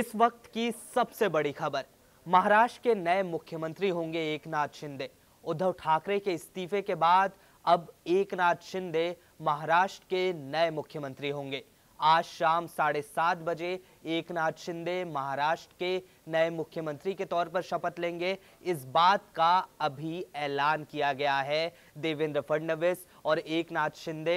इस वक्त की सबसे बड़ी खबर महाराष्ट्र के नए मुख्यमंत्री होंगे एकनाथ शिंदे उद्धव ठाकरे के इस्तीफे के बाद अब एकनाथ शिंदे महाराष्ट्र के नए मुख्यमंत्री होंगे आज शाम साढ़े सात बजे एकनाथ शिंदे महाराष्ट्र के नए मुख्यमंत्री के तौर पर शपथ लेंगे इस बात का अभी ऐलान किया गया है देवेंद्र फडणवीस और एकनाथ शिंदे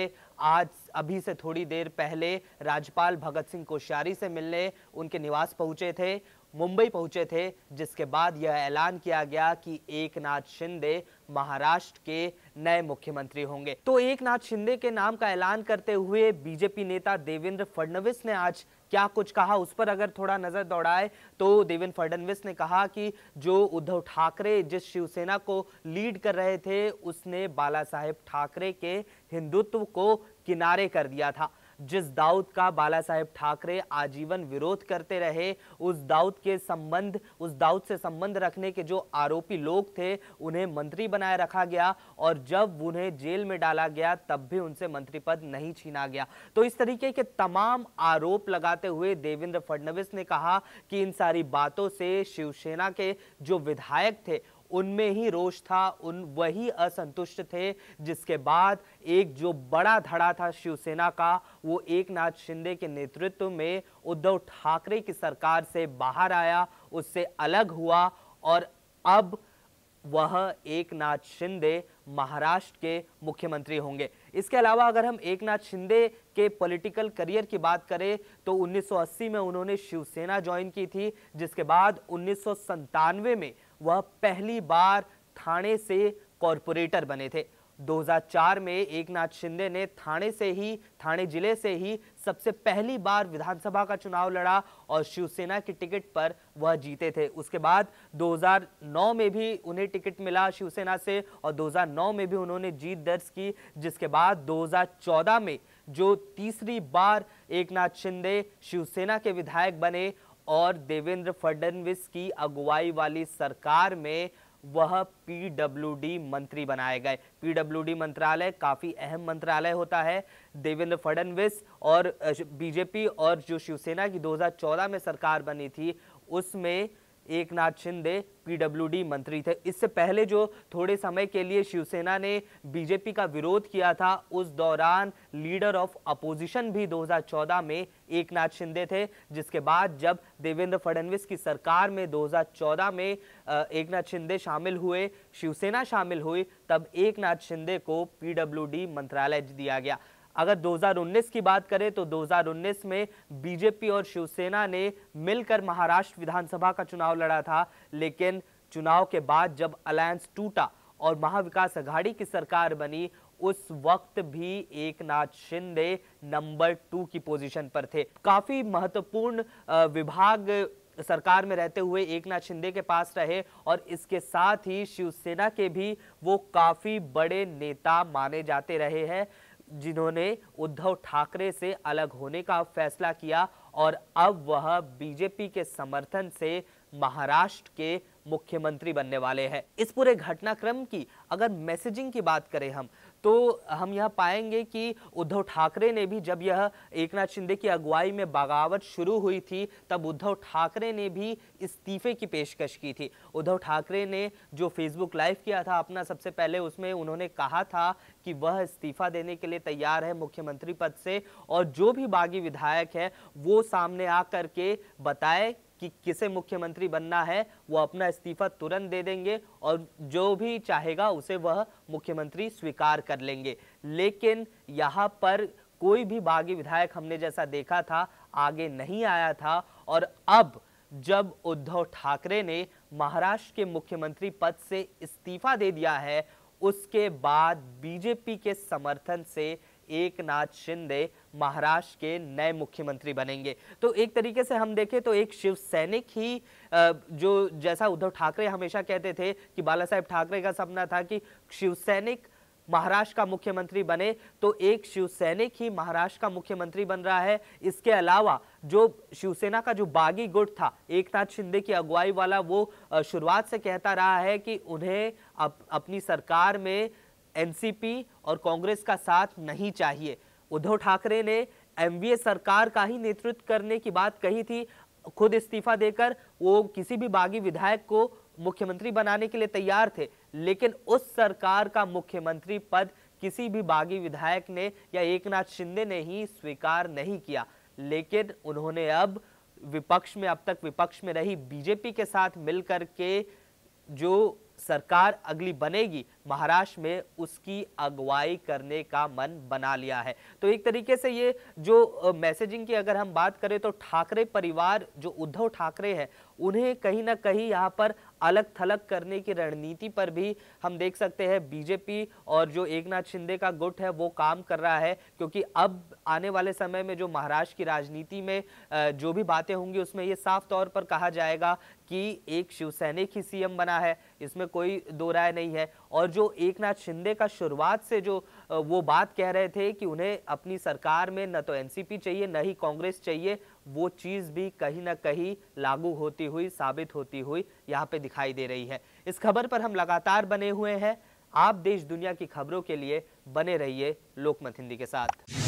आज अभी से थोड़ी देर पहले राज्यपाल भगत सिंह कोश्यारी से मिलने उनके निवास पहुंचे थे मुंबई पहुंचे थे जिसके बाद यह ऐलान किया गया कि एक नाथ शिंदे महाराष्ट्र के नए मुख्यमंत्री होंगे तो एक नाथ शिंदे के नाम का ऐलान करते हुए बीजेपी नेता देवेंद्र फडणवीस ने आज क्या कुछ कहा उस पर अगर थोड़ा नजर दौड़ाए तो देवेंद्र फडणवीस ने कहा कि जो उद्धव ठाकरे जिस शिवसेना को लीड कर रहे थे उसने बाला साहेब ठाकरे के हिंदुत्व को किनारे कर दिया था जिस दाऊद का बाला साहेब ठाकरे आजीवन विरोध करते रहे उस दाऊद के संबंध उस दाऊद से संबंध रखने के जो आरोपी लोग थे उन्हें मंत्री बनाए रखा गया और जब उन्हें जेल में डाला गया तब भी उनसे मंत्री पद नहीं छीना गया तो इस तरीके के तमाम आरोप लगाते हुए देवेंद्र फडणवीस ने कहा कि इन सारी बातों से शिवसेना के जो विधायक थे उनमें ही रोष था उन वही असंतुष्ट थे जिसके बाद एक जो बड़ा धड़ा था शिवसेना का वो एक नाथ शिंदे के नेतृत्व में उद्धव ठाकरे की सरकार से बाहर आया उससे अलग हुआ और अब वह एक नाथ शिंदे महाराष्ट्र के मुख्यमंत्री होंगे इसके अलावा अगर हम एक नाथ शिंदे के पॉलिटिकल करियर की बात करें तो 1980 में उन्होंने शिवसेना ज्वाइन की थी जिसके बाद उन्नीस में वह पहली बार थाने से कॉरपोरेटर बने थे 2004 में एक नाथ शिंदे ने थाने से ही थाने जिले से ही सबसे पहली बार विधानसभा का चुनाव लड़ा और शिवसेना की टिकट पर वह जीते थे उसके बाद 2009 में भी उन्हें टिकट मिला शिवसेना से और 2009 में भी उन्होंने जीत दर्ज की जिसके बाद 2014 में जो तीसरी बार एकनाथ शिंदे शिवसेना के विधायक बने और देवेंद्र फडणवीस की अगुवाई वाली सरकार में वह पीडब्ल्यूडी मंत्री बनाए गए पीडब्ल्यूडी मंत्रालय काफी अहम मंत्रालय होता है देवेंद्र फडणवीस और बीजेपी और जो शिवसेना की 2014 में सरकार बनी थी उसमें एक नाथ शिंदे पीडब्ल्यूडी मंत्री थे इससे पहले जो थोड़े समय के लिए शिवसेना ने बीजेपी का विरोध किया था उस दौरान लीडर ऑफ अपोजिशन भी 2014 में एक नाथ शिंदे थे जिसके बाद जब देवेंद्र फडणवीस की सरकार में 2014 में एक नाथ शिंदे शामिल हुए शिवसेना शामिल हुई तब एक नाथ शिंदे को पीडब्ल्यूडी मंत्रालय दिया गया अगर 2019 की बात करें तो 2019 में बीजेपी और शिवसेना ने मिलकर महाराष्ट्र विधानसभा का चुनाव लड़ा था लेकिन चुनाव के बाद जब अलायंस टूटा और महाविकास अघाड़ी की सरकार बनी उस वक्त भी Eknath Shinde number two की पोजीशन पर थे काफी महत्वपूर्ण विभाग सरकार में रहते हुए एक नाथ शिंदे के पास रहे और इसके साथ ही शिवसेना के भी वो काफी बड़े नेता माने जाते रहे हैं जिन्होंने उद्धव ठाकरे से अलग होने का फैसला किया और अब वह बीजेपी के समर्थन से महाराष्ट्र के मुख्यमंत्री बनने वाले हैं इस पूरे घटनाक्रम की अगर मैसेजिंग की बात करें हम तो हम यह पाएंगे कि उद्धव ठाकरे ने भी जब यह एक नाथ शिंदे की अगुवाई में बगावत शुरू हुई थी तब उद्धव ठाकरे ने भी इस्तीफे की पेशकश की थी उद्धव ठाकरे ने जो फेसबुक लाइव किया था अपना सबसे पहले उसमें उन्होंने कहा था कि वह इस्तीफा देने के लिए तैयार है मुख्यमंत्री पद से और जो भी बागी विधायक है वो सामने आ करके बताए कि किसे मुख्यमंत्री बनना है वो अपना इस्तीफा तुरंत दे देंगे और जो भी चाहेगा उसे वह मुख्यमंत्री स्वीकार कर लेंगे लेकिन यहाँ पर कोई भी बागी विधायक हमने जैसा देखा था आगे नहीं आया था और अब जब उद्धव ठाकरे ने महाराष्ट्र के मुख्यमंत्री पद से इस्तीफा दे दिया है उसके बाद बीजेपी के समर्थन से एक नाथ शिंदे महाराष्ट्र के नए मुख्यमंत्री बनेंगे तो एक तरीके से हम देखें तो एक शिव सैनिक ही जो जैसा उद्धव ठाकरे हमेशा कहते थे कि बाला साहेब ठाकरे का सपना था कि शिव सैनिक महाराष्ट्र का मुख्यमंत्री बने तो एक शिव सैनिक ही महाराष्ट्र का मुख्यमंत्री बन रहा है इसके अलावा जो शिवसेना का जो बागी गुट था एक नाथ शिंदे की अगुवाई वाला वो शुरुआत से कहता रहा है कि उन्हें अप, अपनी सरकार में एनसीपी और कांग्रेस का साथ नहीं चाहिए उद्धव ठाकरे ने एमवीए सरकार का ही नेतृत्व करने की बात कही थी खुद इस्तीफा देकर वो किसी भी बागी विधायक को मुख्यमंत्री बनाने के लिए तैयार थे लेकिन उस सरकार का मुख्यमंत्री पद किसी भी बागी विधायक ने या एकनाथ शिंदे ने ही स्वीकार नहीं किया लेकिन उन्होंने अब विपक्ष में अब तक विपक्ष में रही बीजेपी के साथ मिलकर के जो सरकार अगली बनेगी महाराष्ट्र में उसकी अगुवाई करने का मन बना लिया है तो एक तरीके से ये जो मैसेजिंग की अगर हम बात करें तो ठाकरे परिवार जो उद्धव ठाकरे हैं उन्हें कहीं ना कहीं यहाँ पर अलग थलग करने की रणनीति पर भी हम देख सकते हैं बीजेपी और जो एक नाथ शिंदे का गुट है वो काम कर रहा है क्योंकि अब आने वाले समय में जो महाराष्ट्र की राजनीति में जो भी बातें होंगी उसमें ये साफ तौर पर कहा जाएगा कि एक शिवसैनिक ही सीएम बना है इसमें कोई दो राय नहीं है और जो एक नाथ शिंदे का शुरुआत से जो वो बात कह रहे थे कि उन्हें अपनी सरकार में न तो एनसीपी चाहिए न ही कांग्रेस चाहिए वो चीज़ भी कहीं ना कहीं लागू होती हुई साबित होती हुई यहाँ पे दिखाई दे रही है इस खबर पर हम लगातार बने हुए हैं आप देश दुनिया की खबरों के लिए बने रहिए लोकमत हिंदी के साथ